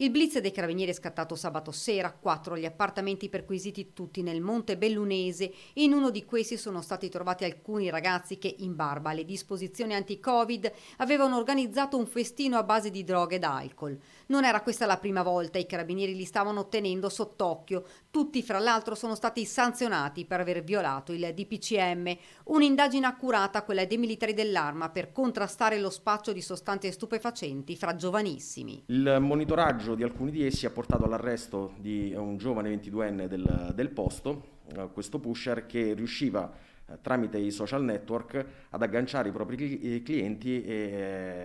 Il blitz dei carabinieri è scattato sabato sera, quattro gli appartamenti perquisiti tutti nel Monte Bellunese. In uno di questi sono stati trovati alcuni ragazzi che, in barba alle disposizioni anti-Covid, avevano organizzato un festino a base di droghe ed alcol. Non era questa la prima volta, i carabinieri li stavano tenendo sott'occhio. Tutti, fra l'altro, sono stati sanzionati per aver violato il DPCM. Un'indagine accurata, quella dei militari dell'arma, per contrastare lo spaccio di sostanze stupefacenti fra giovanissimi. Il monitoraggio sabotaggio di alcuni di essi ha portato all'arresto di un giovane 22enne del, del posto, eh, questo pusher che riusciva tramite i social network ad agganciare i propri clienti e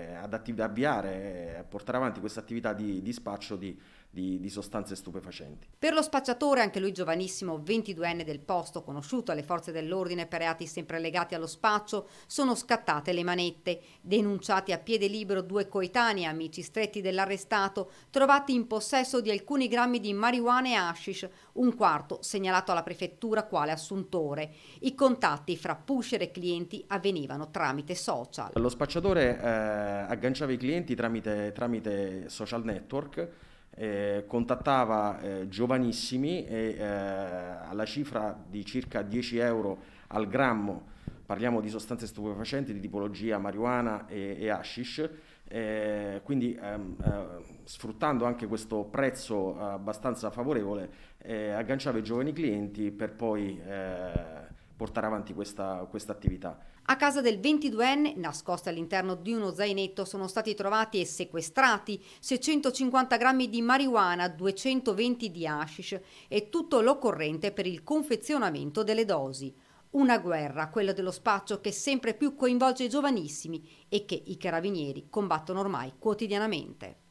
eh, ad attiv- avviare, eh, a portare avanti questa attività di dispaccio di, di, di, sostanze stupefacenti. Per lo spacciatore, anche lui giovanissimo, 22enne del posto, conosciuto alle forze dell'ordine per reati sempre legati allo spaccio, sono scattate le manette. Denunciati a piede libero due coetanei, amici stretti dell'arrestato, trovati in possesso di alcuni grammi di marijuana e hashish, un quarto segnalato alla prefettura quale assuntore. I contatti contatti fra pusher e clienti avvenivano tramite social. Lo spacciatore eh, agganciava i clienti tramite, tramite social network, eh, contattava eh, giovanissimi e eh, alla cifra di circa 10 euro al grammo, parliamo di sostanze stupefacenti di tipologia marijuana e, e hashish, eh, quindi ehm, eh, sfruttando anche questo prezzo eh, abbastanza favorevole eh, agganciava i giovani clienti per poi eh, portare avanti questa, attività. A casa del 22enne, nascosti all'interno di uno zainetto, sono stati trovati e sequestrati 650 grammi di marijuana, 220 di hashish e tutto l'occorrente per il confezionamento delle dosi. Una guerra, quella dello spaccio, che sempre più coinvolge i giovanissimi e che i carabinieri combattono ormai quotidianamente.